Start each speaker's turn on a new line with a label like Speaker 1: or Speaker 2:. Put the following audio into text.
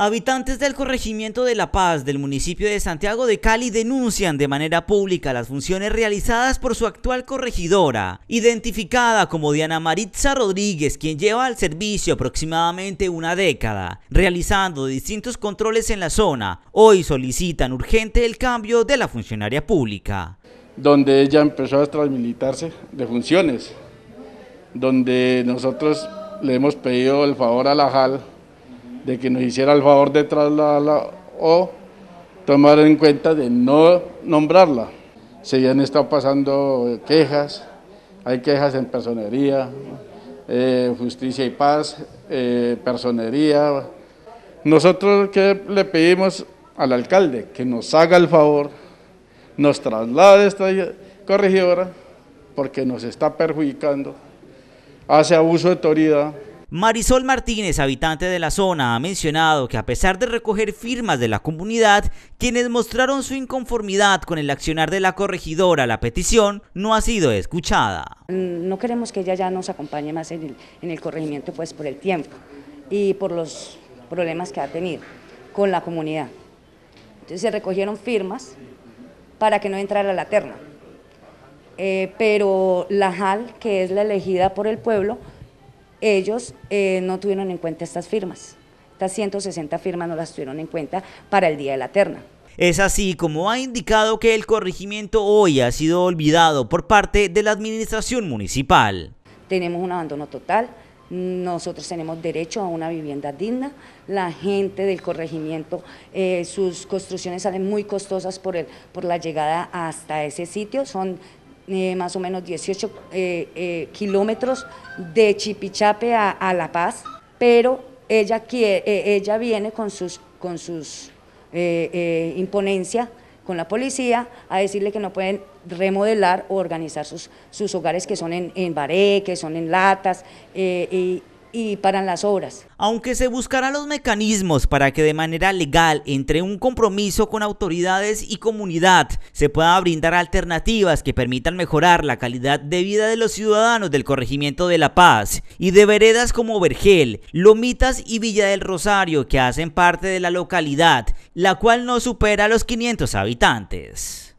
Speaker 1: Habitantes del corregimiento de La Paz del municipio de Santiago de Cali denuncian de manera pública las funciones realizadas por su actual corregidora, identificada como Diana Maritza Rodríguez, quien lleva al servicio aproximadamente una década, realizando distintos controles en la zona. Hoy solicitan urgente el cambio de la funcionaria pública.
Speaker 2: Donde ella empezó a transmilitarse de funciones, donde nosotros le hemos pedido el favor a la JAL de que nos hiciera el favor de trasladarla o tomar en cuenta de no nombrarla. Se han estado pasando quejas, hay quejas en personería, eh, justicia y paz, eh, personería. Nosotros que le pedimos al alcalde que nos haga el favor, nos traslade esta corregidora porque nos está perjudicando, hace abuso de autoridad.
Speaker 1: Marisol Martínez, habitante de la zona, ha mencionado que a pesar de recoger firmas de la comunidad, quienes mostraron su inconformidad con el accionar de la corregidora, la petición no ha sido escuchada.
Speaker 3: No queremos que ella ya nos acompañe más en el, corregimiento pues por el tiempo y por los problemas que ha tenido con la comunidad. Entonces se recogieron firmas para que no entrara la terna. Eh, pero la JAL, que es la elegida por el pueblo, ellos eh, no tuvieron en cuenta estas firmas. Estas 160 firmas no las tuvieron en cuenta para el día de la terna.
Speaker 1: Es así como ha indicado que el corregimiento hoy ha sido olvidado por parte de la administración municipal.
Speaker 3: Tenemos un abandono total, nosotros tenemos derecho a una vivienda digna, la gente del corregimiento, eh, sus construcciones salen muy costosas por, el, por la llegada hasta ese sitio, son eh, más o menos 18 eh, eh, kilómetros de Chipichape a, La Paz, pero ella, ella viene con sus, con sus imponencia con la policía a decirle que no pueden remodelar o organizar sus, hogares que son en, en que son en latas, y y paran las obras. Aunque se buscarán los
Speaker 1: mecanismos para que de manera legal, entre un compromiso con autoridades y comunidad, se pueda brindar alternativas que permitan mejorar la calidad de vida de los ciudadanos del corregimiento de La Paz y de veredas como Vergel, Lomitas y Villa del Rosario que hacen parte de la localidad, la cual no supera los 500 habitantes.